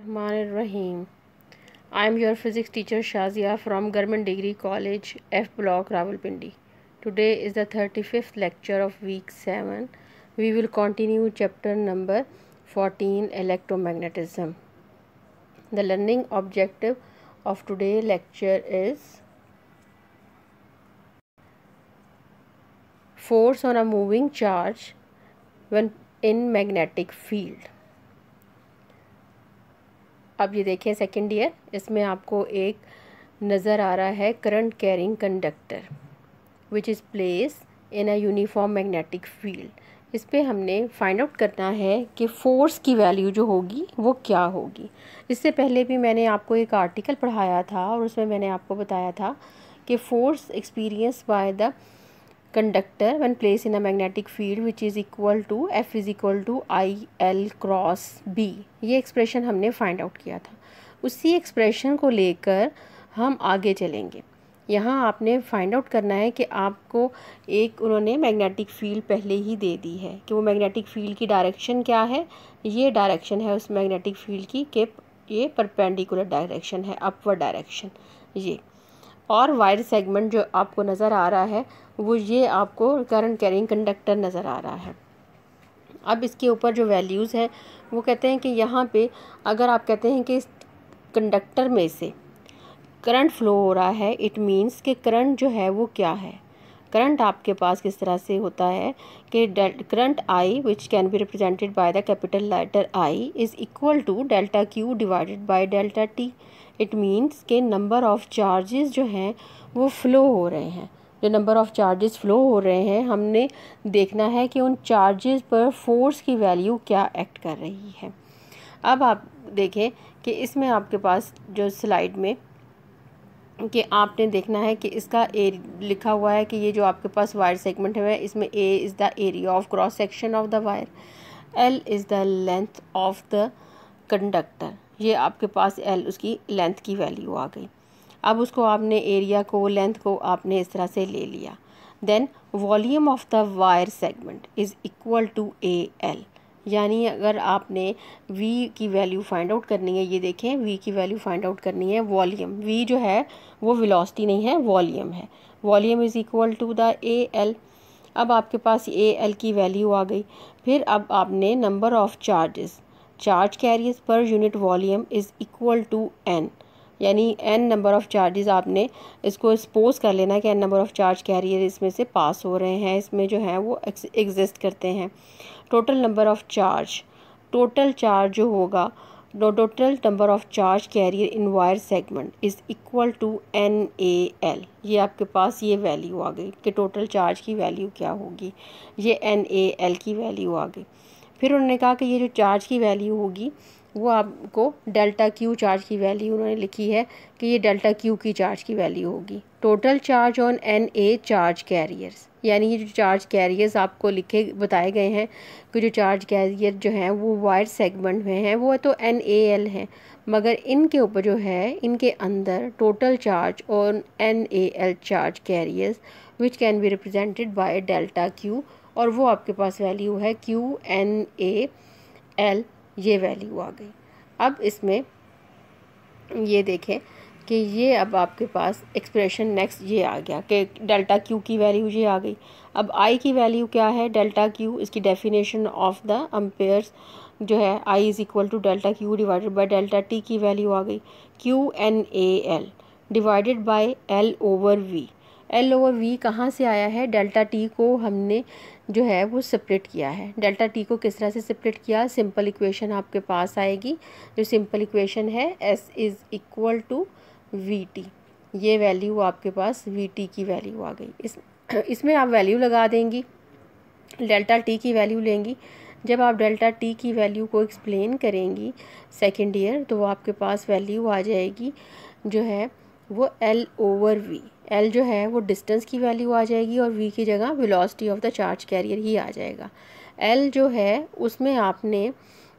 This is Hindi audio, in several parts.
Rahman Rahim. I am your physics teacher Shazia from Government Degree College, F Block, Rawalpindi. Today is the 35th lecture of week 7. We will continue chapter number 14 electromagnetism. The learning objective of today's lecture is force on a moving charge when in magnetic field. अब ये देखिए सेकंड ईयर इसमें आपको एक नज़र आ रहा है current carrying conductor which is place in a uniform magnetic field इस पर हमने फाइंड आउट करना है कि फ़ोर्स की वैल्यू जो होगी वो क्या होगी इससे पहले भी मैंने आपको एक आर्टिकल पढ़ाया था और उसमें मैंने आपको बताया था कि force experience by the conductor one place in a magnetic field which is equal to F is equal to I L cross B ये एक्सप्रेशन हमने फाइंड आउट किया था उसी एक्सप्रेशन को लेकर हम आगे चलेंगे यहाँ आपने फाइंड आउट करना है कि आपको एक उन्होंने मैग्नेटिक फील्ड पहले ही दे दी है कि वो मैग्नेटिक फील्ड की डायरेक्शन क्या है ये डायरेक्शन है उस मैग्नेटिक फील्ड की के ये परपेंडिकुलर डायरेक्शन है अपवर डायरेक्शन ये और वायर सेगमेंट जो आपको नज़र आ रहा है वो ये आपको करंट कैरिंग कंडक्टर नज़र आ रहा है अब इसके ऊपर जो वैल्यूज़ है वो कहते हैं कि यहाँ पे अगर आप कहते हैं कि इस कंडक्टर में से करंट फ्लो हो रहा है इट मींस कि करंट जो है वो क्या है करंट आपके पास किस तरह से होता है कि current I which can be represented by the capital letter I is equal to delta Q divided by delta T it means के नंबर ऑफ़ चार्जेस जो हैं वो फ्लो हो रहे हैं जो नंबर ऑफ़ चार्जेस फ़्लो हो रहे हैं हमने देखना है कि उन चार्जेस पर फोर्स की वैल्यू क्या एक्ट कर रही है अब आप देखें कि इसमें आपके पास जो स्लाइड में कि आपने देखना है कि इसका ए लिखा हुआ है कि ये जो आपके पास वायर सेगमेंट है इसमें A is the area of cross section of the wire L is the length of the conductor ये आपके पास एल उसकी लेंथ की वैल्यू आ गई अब उसको आपने एरिया को लेंथ को आपने इस तरह से ले लिया then volume of the wire segment is equal to A L यानी अगर आपने v की वैल्यू फाइंड आउट करनी है ये देखें v की वैल्यू फाइंड आउट करनी है वॉल्यूम v जो है वो वेलोसिटी नहीं है वॉल्यूम है volume is equal to the A L अब आपके पास ए एल की वैल्यू आ गई फिर अब आपने number of charges charge carriers per unit volume is equal to N यानी एन नंबर ऑफ़ चार्जेस आपने इसको एक्सपोज कर लेना कि N number of charge carrier इसमें से पास हो रहे हैं इसमें जो है वो एग्जिस्ट करते हैं total number of charge total charge जो होगा total number of charge carrier in wire segment is equal to N A L ये आपके पास ये वैल्यू आ गई कि टोटल चार्ज की वैल्यू क्या होगी ये एन ए एल की वैल्यू आ गई फिर उन्होंने कहा कि ये जो चार्ज की वैल्यू होगी वो आपको डेल्टा क्यू चार्ज की वैल्यू उन्होंने लिखी है कि ये डेल्टा क्यू की चार्ज की वैल्यू होगी total charge on N A charge carriers यानी ये जो चार्ज कैरियर्स आपको लिखे बताए गए हैं कि जो चार्ज कैरियर जो हैं वो वायर सेगमेंट में हैं वो तो एन ए एल हैं मगर इनके ऊपर जो है इनके अंदर total charge on N A L charge carriers which can be represented by delta Q और वो आपके पास वैल्यू है क्यू एन ए एल ये वैल्यू आ गई अब इसमें ये देखें कि ये अब आपके पास एक्सप्रेशन नेक्स्ट ये आ गया कि डेल्टा क्यू की वैल्यू ये आ गई अब आई की वैल्यू क्या है डेल्टा क्यू इसकी डेफिनेशन ऑफ द अम्पेयर्स जो है I is equal to delta Q divided by delta T की वैल्यू आ गई Q N A L divided by L over V L over V कहाँ से आया है डेल्टा टी को हमने जो है वो सेपरेट किया है डेल्टा टी को किस तरह से सेपरेट किया सिंपल इक्वेशन आपके पास आएगी जो सिंपल इक्वेशन है S is equal to V T ये वैल्यू आपके पास वी टी की वैल्यू आ गई इस इसमें आप वैल्यू लगा देंगी डेल्टा टी की वैल्यू लेंगी जब आप डेल्टा टी की वैल्यू को एक्सप्लेन करेंगी सेकेंड ईयर तो वो आपके पास वैल्यू आ जाएगी जो है वो एल ओवर वी एल जो है वो डिस्टेंस की वैल्यू आ जाएगी और वी की जगह velocity of the charge carrier ही आ जाएगा एल जो है उसमें आपने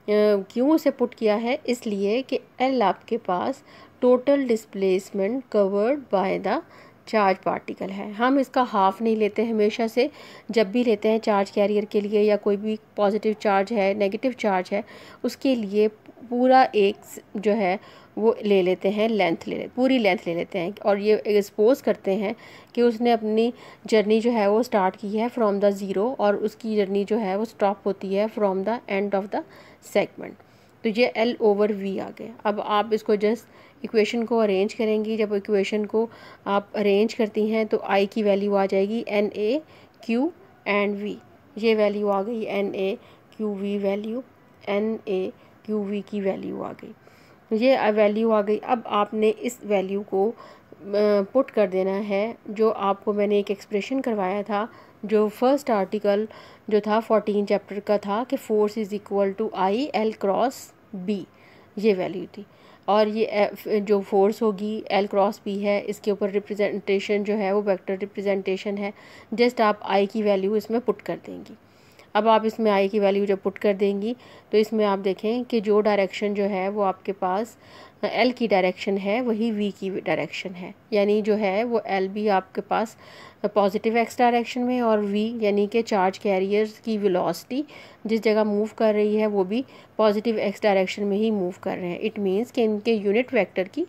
क्यों उसे पुट किया है इसलिए कि एल आपके पास total displacement covered by the charge particle है हम इसका हाफ नहीं लेते हमेशा से जब भी लेते हैं चार्ज कैरियर के लिए या कोई भी पॉजिटिव चार्ज है नेगेटिव चार्ज है उसके लिए पूरा एक जो है वो ले लेते हैं लेंथ ले पूरी लेंथ ले लेते हैं और ये एक्सपोज करते हैं कि उसने अपनी जर्नी जो है वो स्टार्ट की है फ्रॉम द ज़ीरो और उसकी जर्नी जो है वो स्टॉप होती है from the end of the segment तो ये एल ओवर वी आ गया अब आप इसको जस्ट इक्वेशन को अरेंज करेंगी जब इक्वेशन को आप अरेंज करती हैं तो आई की वैल्यू आ जाएगी N A Q and V ये वैल्यू आ गई N A Q V value N A Q V की वैल्यू आ गई तो ये वैल्यू आ गई अब आपने इस वैल्यू को पुट कर देना है जो आपको मैंने एक एक्सप्रेशन करवाया था जो फर्स्ट आर्टिकल जो था फोर्टीन चैप्टर का था कि force is equal to I L cross B ये वैल्यू थी और ये जो फोर्स होगी एल क्रॉस बी है इसके ऊपर रिप्रेजेंटेशन जो है वो वेक्टर रिप्रेजेंटेशन है जस्ट आप आई की वैल्यू इसमें पुट कर देंगी अब आप इसमें आई की वैल्यू जब पुट कर देंगी तो इसमें आप देखें कि जो डायरेक्शन जो है वो आपके पास एल की डायरेक्शन है वही वी की डायरेक्शन है यानी जो है वो एल भी आपके पास पॉजिटिव एक्स डायरेक्शन में और वी यानी कि चार्ज कैरियर्स की वेलोसिटी जिस जगह मूव कर रही है वो भी पॉजिटिव एक्स डायरेक्शन में ही मूव कर रहे हैं इट मींस कि इनके यूनिट वेक्टर की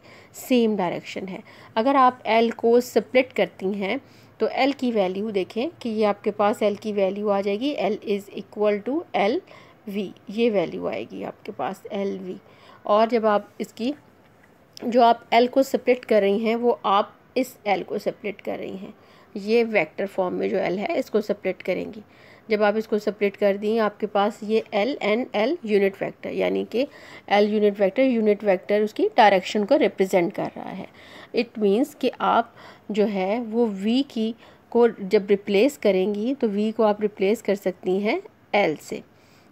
सेम डायरेक्शन है अगर आप एल को स्प्लिट करती हैं तो एल की वैल्यू देखें कि ये आपके पास एल की वैल्यू आ जाएगी L is equal to L V ये वैल्यू आएगी आपके पास एल वी और जब आप इसकी जो आप एल को सेपरेट कर रही हैं वो आप इस एल को सेपरेट कर रही हैं ये वेक्टर फॉर्म में जो एल है इसको सेपरेट करेंगी जब आप इसको सेपरेट कर दिए आपके पास ये L N L unit vector यानी कि L unit vector unit vector उसकी डायरेक्शन को रिप्रेजेंट कर रहा है इट मींस कि आप जो है वो वी की को जब रिप्लेस करेंगी तो वी को आप रिप्लेस कर सकती हैं एल से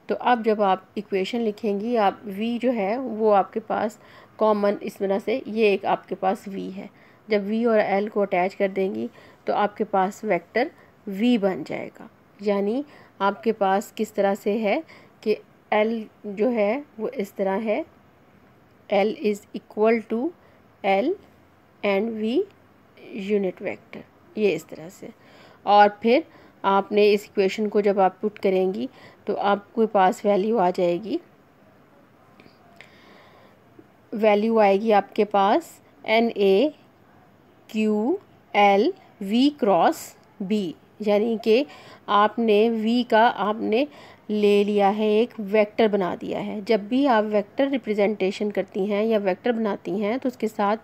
तो अब जब आप इक्वेशन लिखेंगी आप वी जो है वो आपके पास कॉमन इस तरह से ये एक आपके पास वी है जब वी और एल को अटैच कर देंगी तो आपके पास वेक्टर वी बन जाएगा यानी आपके पास किस तरह से है कि एल जो है वो इस तरह है L is equal to L and V unit vector ये इस तरह से और फिर आपने इस इक्वेशन को जब आप पुट करेंगी तो आपके पास वैल्यू आ जाएगी वैल्यू आएगी आपके पास N A Q L V cross B यानी कि आपने v का आपने ले लिया है एक वेक्टर बना दिया है जब भी आप वेक्टर रिप्रेजेंटेशन करती हैं या वेक्टर बनाती हैं तो उसके साथ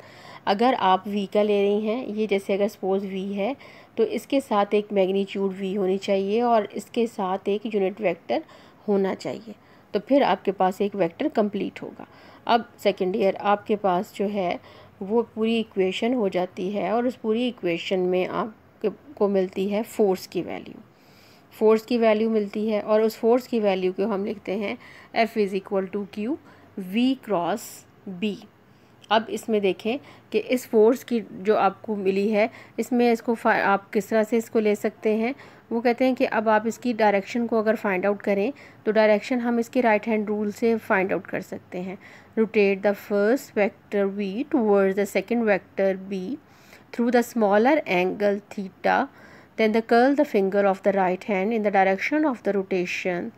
अगर आप v का ले रही हैं ये जैसे अगर सपोज़ v है तो इसके साथ एक मैग्नीट्यूड v होनी चाहिए और इसके साथ एक यूनिट वेक्टर होना चाहिए तो फिर आपके पास एक वेक्टर कंप्लीट होगा अब सेकेंड ईयर आपके पास जो है वो पूरी इक्वेशन हो जाती है और उस पूरी इक्वेशन में आप को मिलती है फोर्स की वैल्यू फोर्स की वैल्यू मिलती है और उस फोर्स की वैल्यू को हम लिखते हैं F is equal to Q V cross B अब इसमें देखें कि इस फोर्स की जो आपको मिली है इसमें इसको आप किस तरह से इसको ले सकते हैं वो कहते हैं कि अब आप इसकी डायरेक्शन को अगर फाइंड आउट करें तो डायरेक्शन हम इसके राइट हैंड रूल से फाइंड आउट कर सकते हैं rotate the first vector V towards the second vector B through the smaller angle theta then the curl the finger of the right hand in the direction of the rotation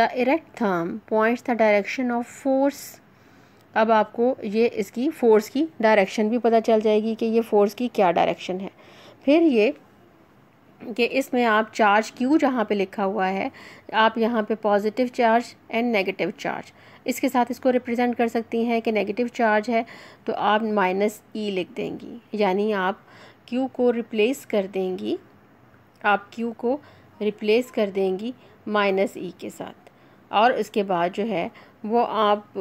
the erect thumb points the direction of force अब आपको ये इसकी फोर्स की डायरेक्शन भी पता चल जाएगी कि ये फोर्स की क्या डायरेक्शन है फिर ये कि इसमें आप चार्ज क्यू जहाँ पे लिखा हुआ है आप यहाँ पे positive charge and negative charge इसके साथ इसको रिप्रेजेंट कर सकती हैं कि नेगेटिव चार्ज है तो आप माइनस ई e लिख देंगी यानी आप क्यू को रिप्लेस कर देंगी आप क्यू को रिप्लेस कर देंगी माइनस ई e के साथ और उसके बाद जो है वो आप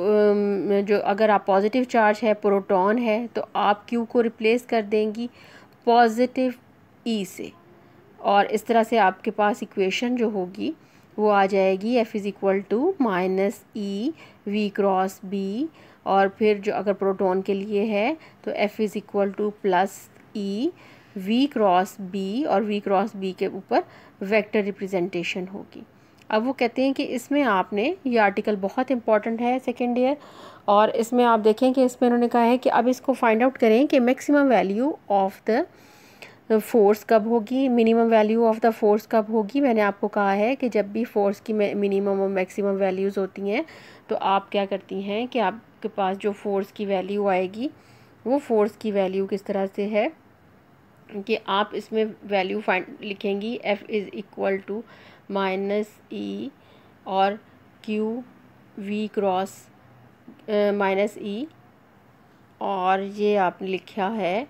जो अगर आप पॉजिटिव चार्ज है प्रोटॉन है तो आप क्यू को रिप्लेस कर देंगी पॉजिटिव ई e से और इस तरह से आपके पास इक्वेशन जो होगी वो आ जाएगी F is equal to minus E V cross B और फिर जो अगर प्रोटोन के लिए है तो F is equal to plus E V cross B और वी क्रॉस बी के ऊपर वेक्टर रिप्रेजेंटेशन होगी अब वो कहते हैं कि इसमें आपने ये आर्टिकल बहुत इंपॉर्टेंट है सेकेंड ईयर और इसमें आप देखें कि इसमें उन्होंने कहा है कि अब इसको फाइंड आउट करें कि maximum value of the force कब होगी minimum value of the force कब होगी मैंने आपको कहा है कि जब भी फोर्स की मिनिमम और मैक्सिमम वैल्यूज़ होती हैं तो आप क्या करती हैं कि आपके पास जो फ़ोर्स की वैल्यू आएगी वो फ़ोर्स की वैल्यू किस तरह से है कि आप इसमें वैल्यू फाइंड लिखेंगी F is equal to minus E और Q V cross minus E और ये आपने लिखा है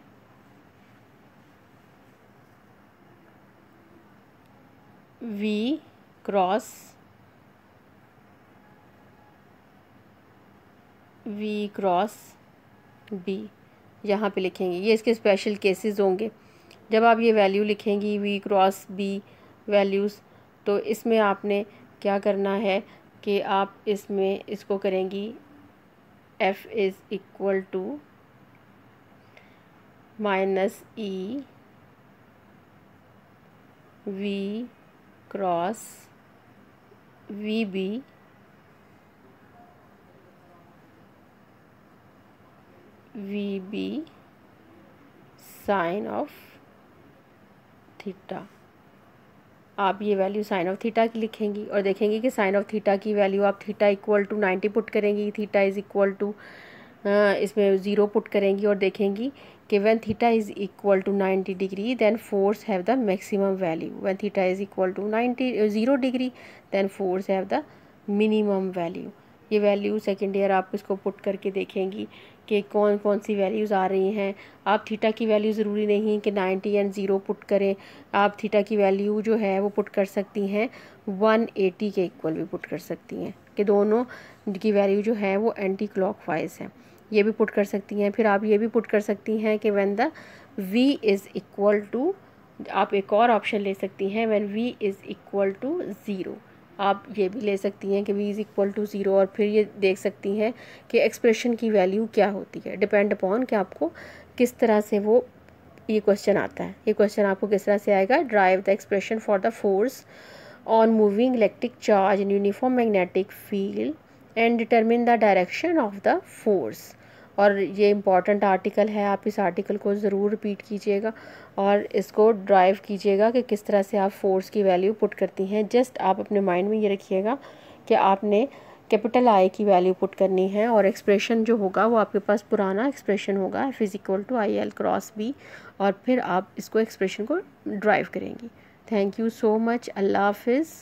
V cross V cross B यहाँ पे लिखेंगे ये इसके स्पेशल केसेस होंगे जब आप ये वैल्यू लिखेंगी वी क्रॉस बी वैल्यूज़ तो इसमें आपने क्या करना है कि आप इसमें इसको करेंगी F is equal to minus E V cross V B V B sine of theta आप ये वैल्यू साइन ऑफ थीटा की लिखेंगी और देखेंगे कि साइन ऑफ थीटा की वैल्यू आप theta equal to ninety put करेंगी थीटा इज़ इक्वल टू इसमें ज़ीरो पुट करेंगी और देखेंगी कि when theta is equal to ninety degree then force have the maximum value when theta is equal to ninety zero degree then force have the minimum value ये वैल्यू सेकेंड ईयर आप इसको पुट करके देखेंगी कि कौन कौन सी वैल्यूज़ आ रही हैं आप थीटा की वैल्यू ज़रूरी नहीं कि नाइन्टी एंड ज़ीरो पुट करें आप थीटा की वैल्यू जो है वो पुट कर सकती हैं वन एटी के इक्वल भी पुट कर सकती हैं कि दोनों की वैल्यू जो है वो एंटी क्लॉक वाइज है ये भी पुट कर सकती हैं फिर आप ये भी पुट कर सकती हैं कि when the V is equal to आप एक और ऑप्शन ले सकती हैं when V is equal to zero आप ये भी ले सकती हैं कि V is equal to zero और फिर ये देख सकती हैं कि एक्सप्रेशन की वैल्यू क्या होती है डिपेंड अपॉन कि आपको किस तरह से वो ये क्वेश्चन आता है ये क्वेश्चन आपको किस तरह से आएगा derive the expression for the force on moving electric charge in uniform magnetic field and determine the direction of the force और ये इम्पॉर्टेंट आर्टिकल है आप इस आर्टिकल को ज़रूर रिपीट कीजिएगा और इसको ड्राइव कीजिएगा कि किस तरह से आप फोर्स की वैल्यू पुट करती हैं जस्ट आप अपने माइंड में ये रखिएगा कि आपने कैपिटल आई की वैल्यू पुट करनी है और एक्सप्रेशन जो होगा वो आपके पास पुराना एक्सप्रेशन होगा F is equal to I L cross B और फिर आप इसको एक्सप्रेशन को ड्राइव करेंगी थैंक यू सो मच अल्लाह हाफिज़